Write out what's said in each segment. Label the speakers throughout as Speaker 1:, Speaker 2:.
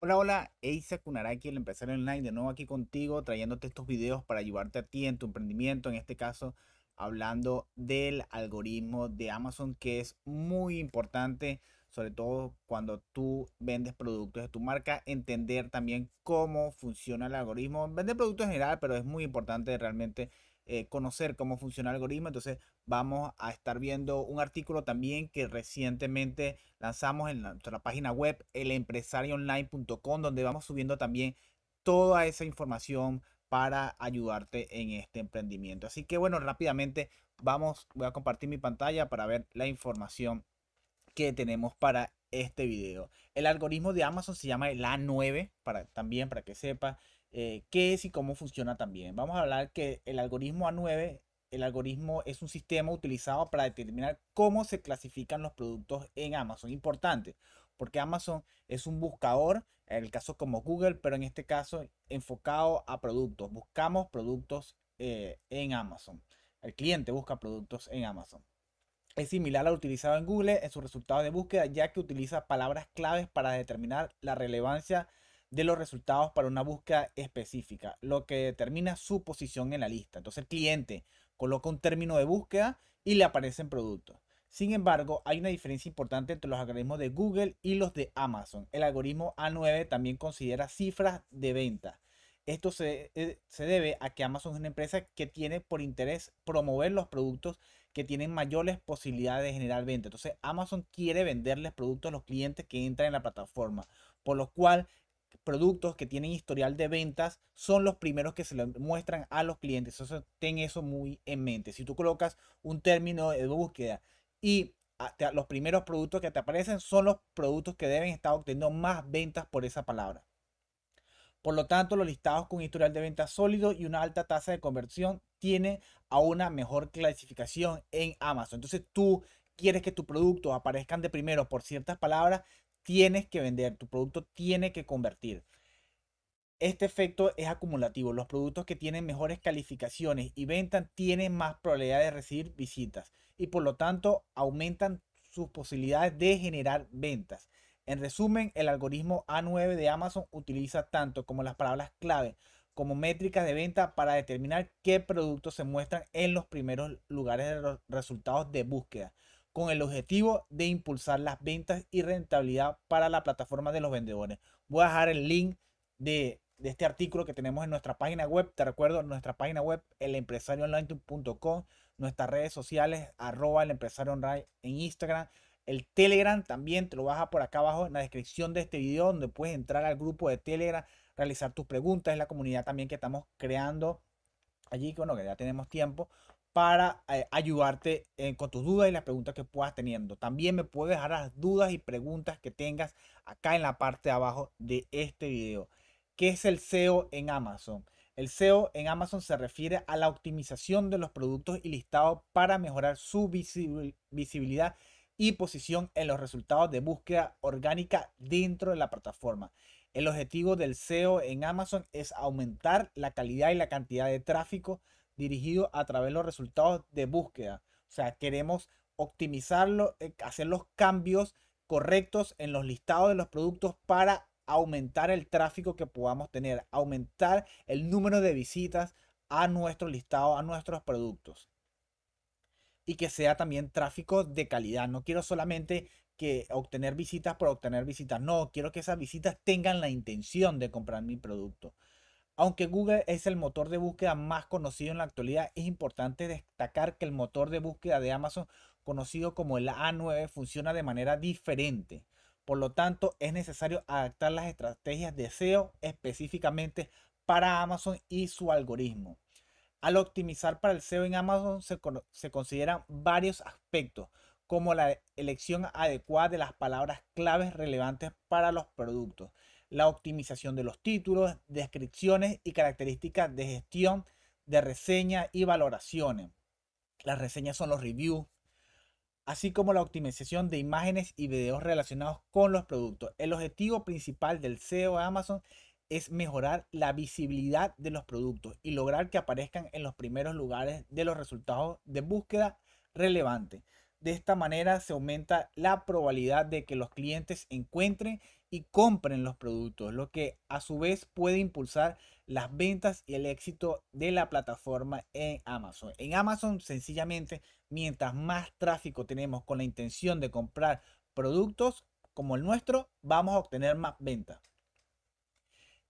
Speaker 1: Hola, hola, Eisa Kunaraki, el empresario online, de nuevo aquí contigo, trayéndote estos videos para ayudarte a ti en tu emprendimiento, en este caso hablando del algoritmo de Amazon, que es muy importante, sobre todo cuando tú vendes productos de tu marca, entender también cómo funciona el algoritmo. Vender productos en general, pero es muy importante realmente eh, conocer cómo funciona el algoritmo. Entonces vamos a estar viendo un artículo también que recientemente lanzamos en nuestra página web, elempresarioonline.com, donde vamos subiendo también toda esa información para ayudarte en este emprendimiento. Así que bueno, rápidamente vamos, voy a compartir mi pantalla para ver la información que tenemos para este video. El algoritmo de Amazon se llama el A9, para, también para que sepa. Eh, qué es y cómo funciona también. Vamos a hablar que el algoritmo A9, el algoritmo es un sistema utilizado para determinar cómo se clasifican los productos en Amazon. Importante, porque Amazon es un buscador, en el caso como Google, pero en este caso enfocado a productos. Buscamos productos eh, en Amazon. El cliente busca productos en Amazon. Es similar al utilizado en Google en sus resultados de búsqueda, ya que utiliza palabras claves para determinar la relevancia de los resultados para una búsqueda específica, lo que determina su posición en la lista. Entonces el cliente coloca un término de búsqueda y le aparecen productos. Sin embargo, hay una diferencia importante entre los algoritmos de Google y los de Amazon. El algoritmo A9 también considera cifras de venta. Esto eh, se, debe a que Amazon es una empresa que tiene por interés promover los productos que tienen mayores posibilidades de generar venta. Entonces Amazon quiere venderles productos a los clientes que entran en la plataforma, por lo cual productos que tienen historial de ventas son los primeros que se le muestran a los clientes. Entonces, ten eso muy en mente. Si tú colocas un término de búsqueda y ah, los primeros productos que te aparecen son los productos que deben estar obteniendo más ventas por esa palabra. Por lo tanto, los listados con historial de ventas sólido y una alta tasa de conversión tienen a una mejor clasificación en Amazon. Entonces, tú quieres que tu producto aparezcan de primero por ciertas palabras, tienes que vender, tu producto tiene que convertir. Este efecto es acumulativo. Los productos que tienen mejores calificaciones y ventas tienen más probabilidad de recibir visitas y por lo tanto aumentan sus posibilidades de generar ventas. En resumen, el algoritmo A9 de Amazon utiliza tanto como las palabras clave como métricas de venta para determinar qué productos se muestran en los primeros lugares de los resultados de búsqueda con el objetivo de impulsar las ventas y rentabilidad para la plataforma de los vendedores. Voy a dejar el link de, este artículo que tenemos en nuestra página web. Te recuerdo, nuestra página web, elempresarioonline.com, nuestras redes sociales, arroba elempresarioonline en Instagram. El Telegram también te lo baja por acá abajo en la descripción de este video, donde puedes entrar al grupo de Telegram, realizar tus preguntas. Es la comunidad también que estamos creando allí, bueno, que ya tenemos tiempo para eh, ayudarte eh, con tus dudas y las preguntas que puedas teniendo. También me puedes dejar las dudas y preguntas que tengas acá en la parte de abajo de este video. ¿Qué es el SEO en Amazon? El SEO en Amazon se refiere a la optimización de los productos y listados para mejorar su visibilidad y posición en los resultados de búsqueda orgánica dentro de la plataforma. El objetivo del SEO en Amazon es aumentar la calidad y la cantidad de tráfico dirigido a través de los resultados de búsqueda. O sea, queremos optimizarlo, eh, hacer los cambios correctos en los listados de los productos para aumentar el tráfico que podamos tener, aumentar el número de visitas a nuestro listado, a nuestros productos. Y que sea también tráfico de calidad. No quiero solamente que obtener visitas por obtener visitas. No, quiero que esas visitas tengan la intención de comprar mi producto. Aunque Google es el motor de búsqueda más conocido en la actualidad, es importante destacar que el motor de búsqueda de Amazon, conocido como el A9, funciona de manera diferente. Por lo tanto, es necesario adaptar las estrategias de SEO específicamente para Amazon y su algoritmo. Al optimizar para el SEO en Amazon se, consideran varios aspectos, como la elección adecuada de las palabras claves relevantes para los productos, la optimización de los títulos, descripciones y características de gestión de reseñas y valoraciones. Las reseñas son los reviews, así como la optimización de imágenes y videos relacionados con los productos. El objetivo principal del SEO de Amazon es mejorar la visibilidad de los productos y lograr que aparezcan en los primeros lugares de los resultados de búsqueda relevante. De esta manera se aumenta la probabilidad de que los clientes encuentren y compren los productos, lo que a su vez puede impulsar las ventas y el éxito de la plataforma en Amazon. En Amazon sencillamente, mientras más tráfico tenemos con la intención de comprar productos como el nuestro, vamos a obtener más ventas.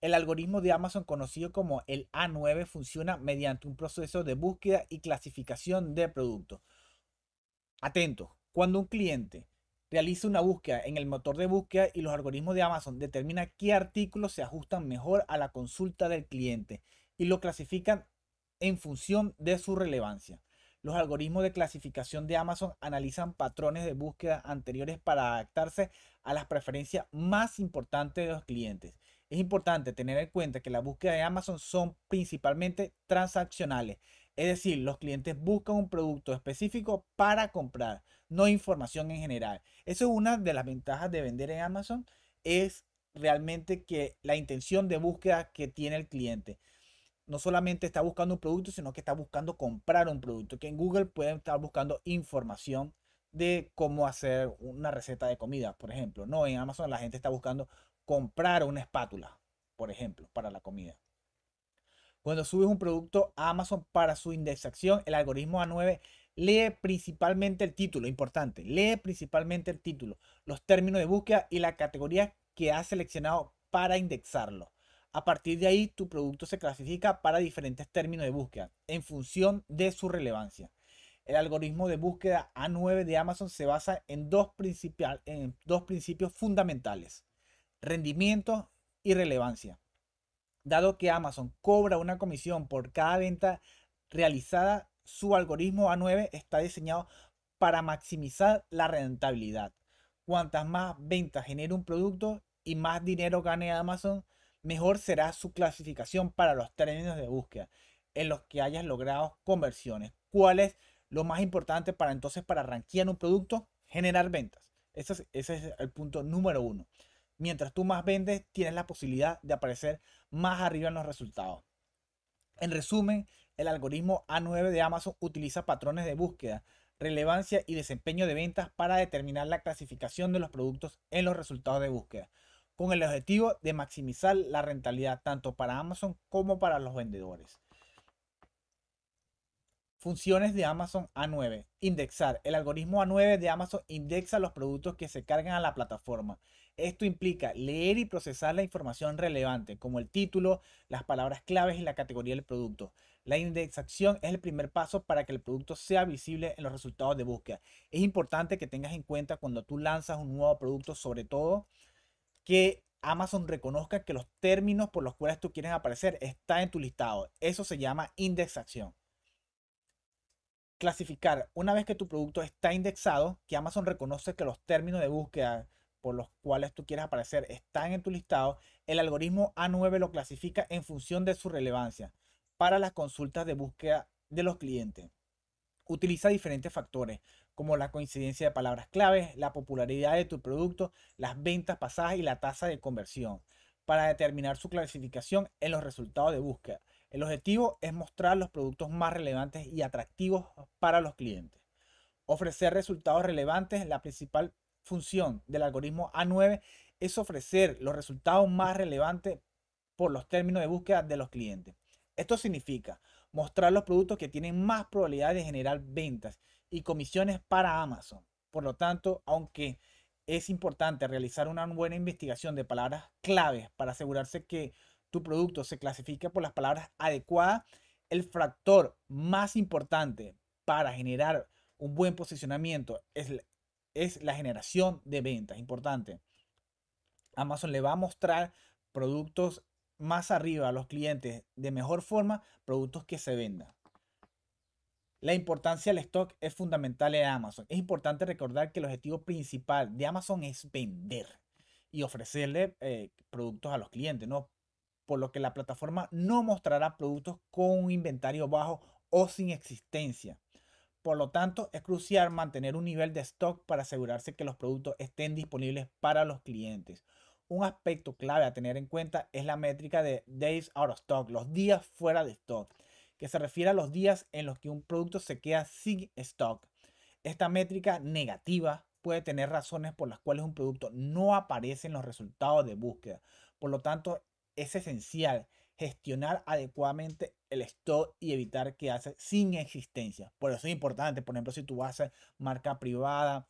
Speaker 1: El algoritmo de Amazon conocido como el A9 funciona mediante un proceso de búsqueda y clasificación de productos. Atento, cuando un cliente realiza una búsqueda en el motor de búsqueda y los algoritmos de Amazon determinan qué artículos se ajustan mejor a la consulta del cliente y lo clasifican en función de su relevancia. Los algoritmos de clasificación de Amazon analizan patrones de búsqueda anteriores para adaptarse a las preferencias más importantes de los clientes. Es importante tener en cuenta que las búsquedas de Amazon son principalmente transaccionales, es decir, los clientes buscan un producto específico para comprar, no información en general. Eso es una de las ventajas de vender en Amazon, es realmente que la intención de búsqueda que tiene el cliente. No solamente está buscando un producto, sino que está buscando comprar un producto, que en Google pueden estar buscando información de cómo hacer una receta de comida, por ejemplo. No, en Amazon la gente está buscando comprar una espátula, por ejemplo, para la comida. Cuando subes un producto a Amazon para su indexación, el algoritmo A9 lee principalmente el título, importante, lee principalmente el título, los términos de búsqueda y la categoría que has seleccionado para indexarlo. A partir de ahí, tu producto se clasifica para diferentes términos de búsqueda en función de su relevancia. El algoritmo de búsqueda A9 de Amazon se basa en dos, en dos principios fundamentales, rendimiento y relevancia. Dado que Amazon cobra una comisión por cada venta realizada, su algoritmo A9 está diseñado para maximizar la rentabilidad. Cuantas más ventas genere un producto y más dinero gane Amazon, mejor será su clasificación para los términos de búsqueda en los que hayas logrado conversiones. ¿Cuál es lo más importante para entonces para rankear un producto? Generar ventas. ese es el punto número uno. Mientras tú más vendes, tienes la posibilidad de aparecer más arriba en los resultados. En resumen, el algoritmo A9 de Amazon utiliza patrones de búsqueda, relevancia y desempeño de ventas para determinar la clasificación de los productos en los resultados de búsqueda, con el objetivo de maximizar la rentabilidad tanto para Amazon como para los vendedores. Funciones de Amazon A9. Indexar. El algoritmo A9 de Amazon indexa los productos que se cargan a la plataforma esto implica leer y procesar la información relevante, como el título, las palabras claves y la categoría del producto. La indexación es el primer paso para que el producto sea visible en los resultados de búsqueda. Es importante que tengas en cuenta cuando tú lanzas un nuevo producto, sobre todo, que Amazon reconozca que los términos por los cuales tú quieres aparecer están en tu listado. Eso se llama indexación. Clasificar. Una vez que tu producto está indexado, que Amazon reconoce que los términos de búsqueda por los cuales tú quieres aparecer están en tu listado, el algoritmo A9 lo clasifica en función de su relevancia para las consultas de búsqueda de los clientes. Utiliza diferentes factores, como la coincidencia de palabras claves, la popularidad de tu producto, las ventas pasadas y la tasa de conversión, para determinar su clasificación en los resultados de búsqueda. El objetivo es mostrar los productos más relevantes y atractivos para los clientes. Ofrecer resultados relevantes, la principal función del algoritmo A9 es ofrecer los resultados más relevantes por los términos de búsqueda de los clientes. Esto significa mostrar los productos que tienen más probabilidad de generar ventas y comisiones para Amazon. Por lo tanto, aunque es importante realizar una buena investigación de palabras claves para asegurarse que tu producto se clasifica por las palabras adecuadas, el factor más importante para generar un buen posicionamiento es el es la generación de ventas, importante. Amazon le va a mostrar productos más arriba a los clientes de mejor forma, productos que se vendan. La importancia del stock es fundamental en Amazon. Es importante recordar que el objetivo principal de Amazon es vender y ofrecerle eh, productos a los clientes, ¿no? Por lo que la plataforma no mostrará productos con un inventario bajo o sin existencia. Por lo tanto, es crucial mantener un nivel de stock para asegurarse que los productos estén disponibles para los clientes. Un aspecto clave a tener en cuenta es la métrica de days out of stock, los días fuera de stock, que se refiere a los días en los que un producto se queda sin stock. Esta métrica negativa puede tener razones por las cuales un producto no aparece en los resultados de búsqueda. Por lo tanto, es esencial gestionar adecuadamente el stock y evitar que hace sin existencia. Por eso es importante, por ejemplo, si tú vas a marca privada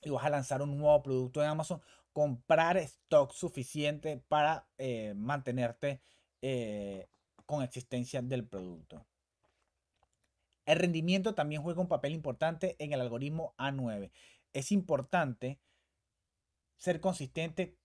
Speaker 1: y vas a lanzar un nuevo producto en Amazon, comprar stock suficiente para eh, mantenerte eh, con existencia del producto. El rendimiento también juega un papel importante en el algoritmo A9. Es importante ser consistente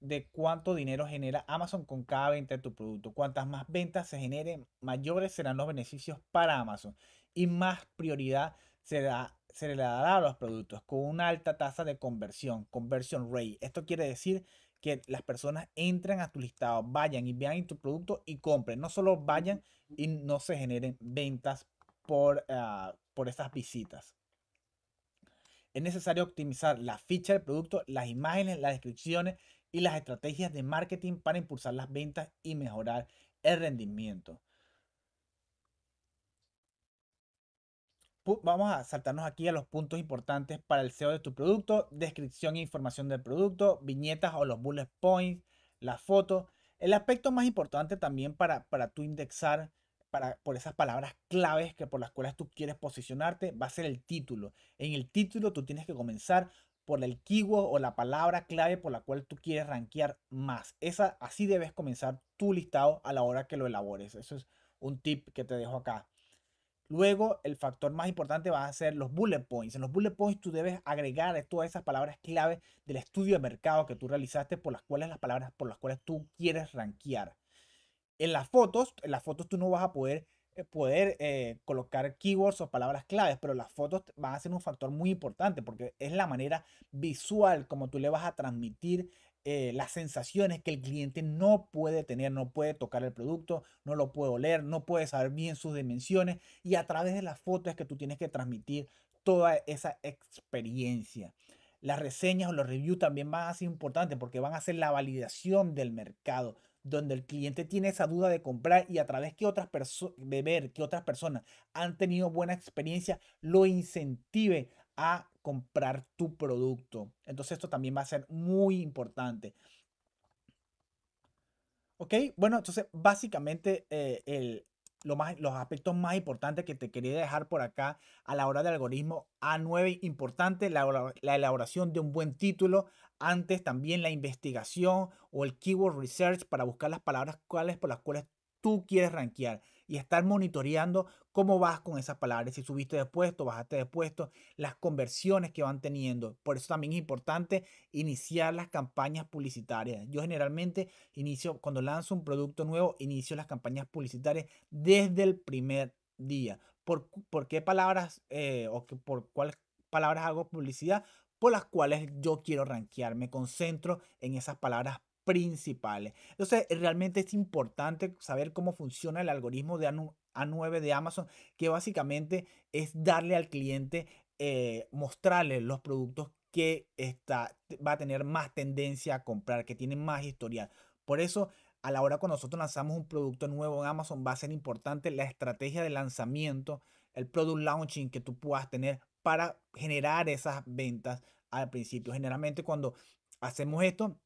Speaker 1: de cuánto dinero genera Amazon con cada venta de tu producto. Cuantas más ventas se generen, mayores serán los beneficios para Amazon y más prioridad se, le dará a los productos con una alta tasa de conversión, conversion rate. Esto quiere decir que las personas entren a tu listado, vayan y vean tu producto y compren. No solo vayan y no se generen ventas por, ah, estas visitas. Es necesario optimizar la ficha del producto, las imágenes, las descripciones y las estrategias de marketing para impulsar las ventas y mejorar el rendimiento. Vamos a saltarnos aquí a los puntos importantes para el SEO de tu producto, descripción e información del producto, viñetas o los bullet points, la foto. El aspecto más importante también para, para tú indexar para, por esas palabras claves que por las cuales tú quieres posicionarte va a ser el título. En el título tú tienes que comenzar por el keyword o la palabra clave por la cual tú quieres rankear más. Esa, así debes comenzar tu listado a la hora que lo elabores. Eso es un tip que te dejo acá. Luego, el factor más importante va a ser los bullet points. En los bullet points tú debes agregar todas esas palabras clave del estudio de mercado que tú realizaste por las cuales las palabras por las cuales tú quieres rankear. En las fotos, en las fotos tú no vas a poder eh, poder eh, colocar keywords o palabras claves, pero las fotos van a ser un factor muy importante porque es la manera visual como tú le vas a transmitir eh, las sensaciones que el cliente no puede tener, no puede tocar el producto, no lo puede oler, no puede saber bien sus dimensiones y a través de las fotos es que tú tienes que transmitir toda esa experiencia. Las reseñas o los reviews también van a ser importantes porque van a ser la validación del mercado, donde el cliente tiene esa duda de comprar y a través que otras de ver que otras personas han tenido buena experiencia, lo incentive a comprar tu producto. Entonces esto también va a ser muy importante. Ok, bueno, entonces básicamente eh, el, los aspectos más importantes que te quería dejar por acá a la hora del algoritmo A9. Importante la, elaboración de un buen título. Antes también la investigación o el keyword research para buscar las palabras cuáles por las cuales tú quieres rankear y estar monitoreando cómo vas con esas palabras, si subiste de puesto, bajaste de puesto, las conversiones que van teniendo. Por eso también es importante iniciar las campañas publicitarias. Yo generalmente inicio, cuando lanzo un producto nuevo, inicio las campañas publicitarias desde el primer día. ¿Por, qué palabras eh, o por cuáles palabras hago publicidad? por las cuales yo quiero ranquear, Me concentro en esas palabras principales. Entonces, realmente es importante saber cómo funciona el algoritmo de A9 de Amazon, que básicamente es darle al cliente, eh, mostrarle los productos que está, va a tener más tendencia a comprar, que tienen más historial. Por eso, a la hora cuando nosotros lanzamos un producto nuevo en Amazon, va a ser importante la estrategia de lanzamiento, el product launching que tú puedas tener para generar esas ventas al principio. Generalmente cuando hacemos esto,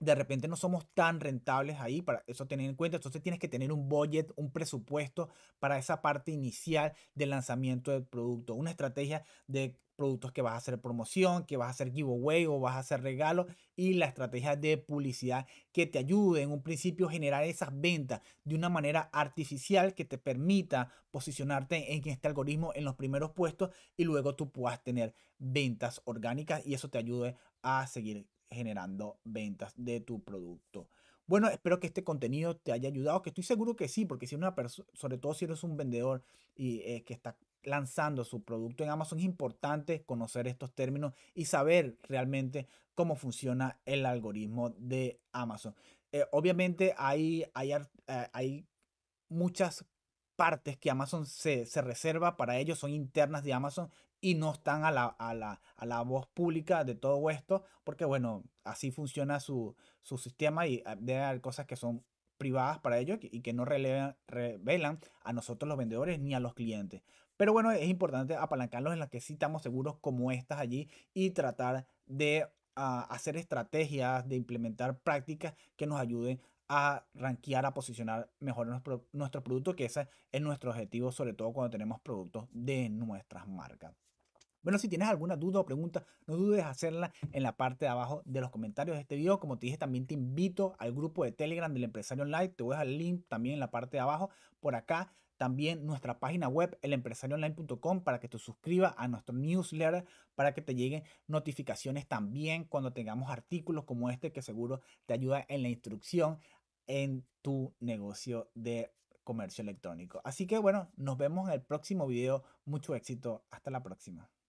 Speaker 1: de repente no somos tan rentables ahí, para eso tener en cuenta. Entonces tienes que tener un budget, un presupuesto para esa parte inicial del lanzamiento del producto, una estrategia de productos que vas a hacer promoción, que vas a hacer giveaway o vas a hacer regalo y la estrategia de publicidad que te ayude en un principio a generar esas ventas de una manera artificial que te permita posicionarte en este algoritmo en los primeros puestos y luego tú puedas tener ventas orgánicas y eso te ayude a seguir generando ventas de tu producto. Bueno, espero que este contenido te haya ayudado, que estoy seguro que sí, porque si una persona, sobre todo si eres un vendedor y eh, que está lanzando su producto en Amazon, es importante conocer estos términos y saber realmente cómo funciona el algoritmo de Amazon. Eh, obviamente hay, eh, hay, muchas partes que Amazon se, se, reserva para ellos, son internas de Amazon y no están a la, voz pública de todo esto, porque bueno, así funciona su, sistema y ah, debe haber cosas que son privadas para ellos y que no revelan a nosotros los vendedores ni a los clientes. Pero bueno, es importante apalancarlos en las que sí estamos seguros como estas allí y tratar de ah, hacer estrategias, de implementar prácticas que nos ayuden a rankear, a posicionar mejor nuestro producto, que ese es nuestro objetivo, sobre todo cuando tenemos productos de nuestras marcas. Bueno, si tienes alguna duda o pregunta, no dudes hacerla en la parte de abajo de los comentarios de este video. Como te dije, también te invito al grupo de Telegram del Empresario Online. Te voy a dejar el link también en la parte de abajo. Por acá también nuestra página web, elempresarioonline.com, para que te suscribas a nuestro newsletter, para que te lleguen notificaciones también cuando tengamos artículos como este que seguro te ayuda en la instrucción en tu negocio de comercio electrónico. Así que bueno, nos vemos en el próximo video. Mucho éxito. Hasta la próxima.